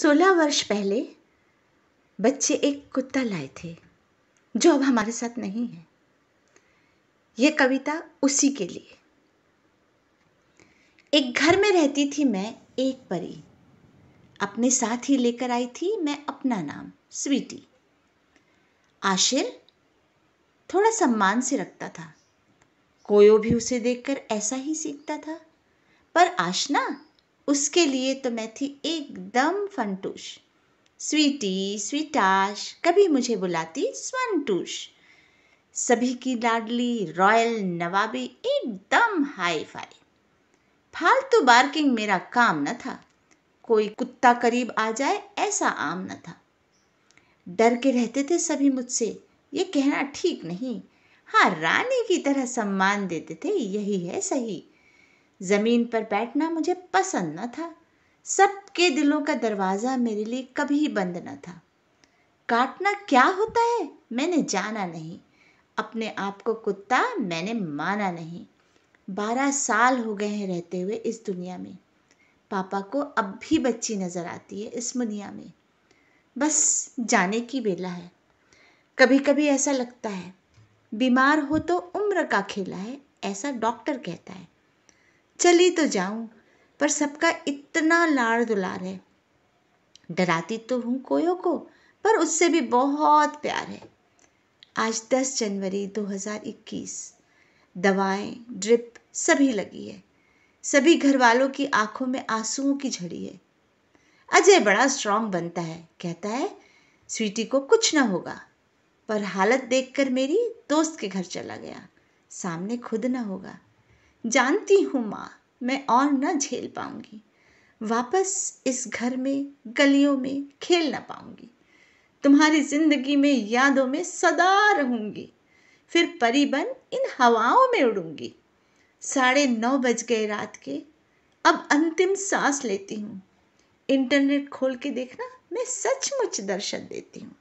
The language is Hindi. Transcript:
सोलह वर्ष पहले बच्चे एक कुत्ता लाए थे जो अब हमारे साथ नहीं है ये कविता उसी के लिए एक घर में रहती थी मैं एक परी अपने साथ ही लेकर आई थी मैं अपना नाम स्वीटी आशिर थोड़ा सम्मान से रखता था कोयो भी उसे देखकर ऐसा ही सीखता था पर आशना उसके लिए तो मैं थी एकदम फंटूश स्वीटी स्वीटाश कभी मुझे बुलाती स्वंटूश सभी की लाडली रॉयल नवाबी एकदम हाई फाई फालतू बार्किंग मेरा काम न था कोई कुत्ता करीब आ जाए ऐसा आम न था डर के रहते थे सभी मुझसे ये कहना ठीक नहीं हाँ रानी की तरह सम्मान देते थे यही है सही ज़मीन पर बैठना मुझे पसंद न था सबके दिलों का दरवाज़ा मेरे लिए कभी बंद न था काटना क्या होता है मैंने जाना नहीं अपने आप को कुत्ता मैंने माना नहीं बारह साल हो गए हैं रहते हुए इस दुनिया में पापा को अब भी बच्ची नज़र आती है इस दुनिया में बस जाने की बेला है कभी कभी ऐसा लगता है बीमार हो तो उम्र का खेला है ऐसा डॉक्टर कहता है चली तो जाऊं पर सबका इतना लार दुलार है डराती तो हूँ कोयों को पर उससे भी बहुत प्यार है आज 10 जनवरी 2021 दवाएं ड्रिप सभी लगी है सभी घर वालों की आंखों में आंसुओं की झड़ी है अजय बड़ा स्ट्रांग बनता है कहता है स्वीटी को कुछ ना होगा पर हालत देखकर मेरी दोस्त के घर चला गया सामने खुद ना होगा जानती हूँ माँ मैं और न झेल पाऊँगी वापस इस घर में गलियों में खेल ना पाऊँगी तुम्हारी जिंदगी में यादों में सदा रहूँगी फिर परी बन इन हवाओं में उड़ूँगी साढ़े नौ बज गए रात के अब अंतिम सांस लेती हूँ इंटरनेट खोल के देखना मैं सचमुच दर्शन देती हूँ